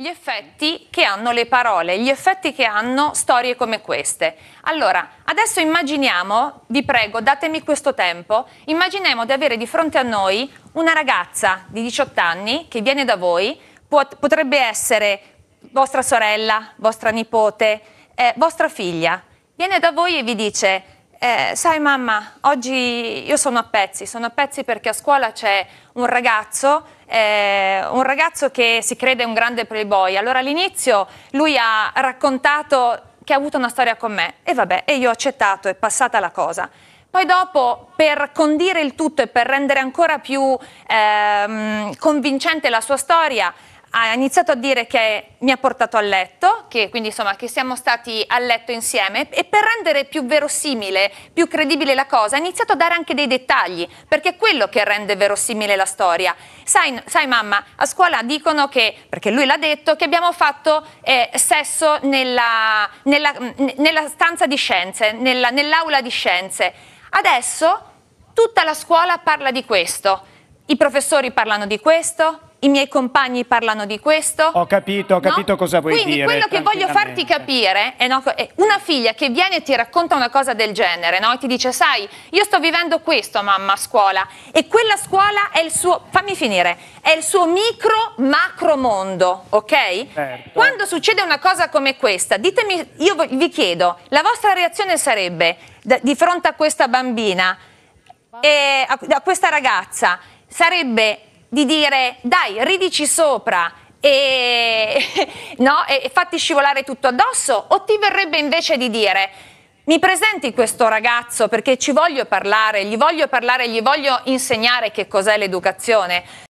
Gli effetti che hanno le parole, gli effetti che hanno storie come queste. Allora, adesso immaginiamo, vi prego, datemi questo tempo, immaginiamo di avere di fronte a noi una ragazza di 18 anni che viene da voi, pot potrebbe essere vostra sorella, vostra nipote, eh, vostra figlia. Viene da voi e vi dice eh, sai mamma, oggi io sono a pezzi, sono a pezzi perché a scuola c'è un ragazzo, eh, un ragazzo che si crede un grande playboy. Allora all'inizio lui ha raccontato che ha avuto una storia con me e vabbè, e io ho accettato, è passata la cosa. Poi dopo, per condire il tutto e per rendere ancora più ehm, convincente la sua storia, ha iniziato a dire che mi ha portato a letto, che quindi insomma che siamo stati a letto insieme e per rendere più verosimile, più credibile la cosa, ha iniziato a dare anche dei dettagli, perché è quello che rende verosimile la storia. Sai, sai mamma, a scuola dicono che, perché lui l'ha detto, che abbiamo fatto eh, sesso nella, nella, nella, stanza di scienze, nella, nell'aula di scienze. Adesso tutta la scuola parla di questo, i professori parlano di questo, i miei compagni parlano di questo. Ho capito, ho capito no? cosa vuoi Quindi, dire. Quindi quello che voglio farti capire è, no, è, una figlia che viene e ti racconta una cosa del genere, no? E ti dice, sai, io sto vivendo questo, mamma, a scuola. E quella scuola è il suo, fammi finire, è il suo micro, macro mondo, ok? Certo. Quando succede una cosa come questa, ditemi, io vi chiedo, la vostra reazione sarebbe, di fronte a questa bambina, eh, a questa ragazza, sarebbe di dire dai, ridici sopra e, no, e fatti scivolare tutto addosso o ti verrebbe invece di dire mi presenti questo ragazzo perché ci voglio parlare, gli voglio parlare, gli voglio insegnare che cos'è l'educazione.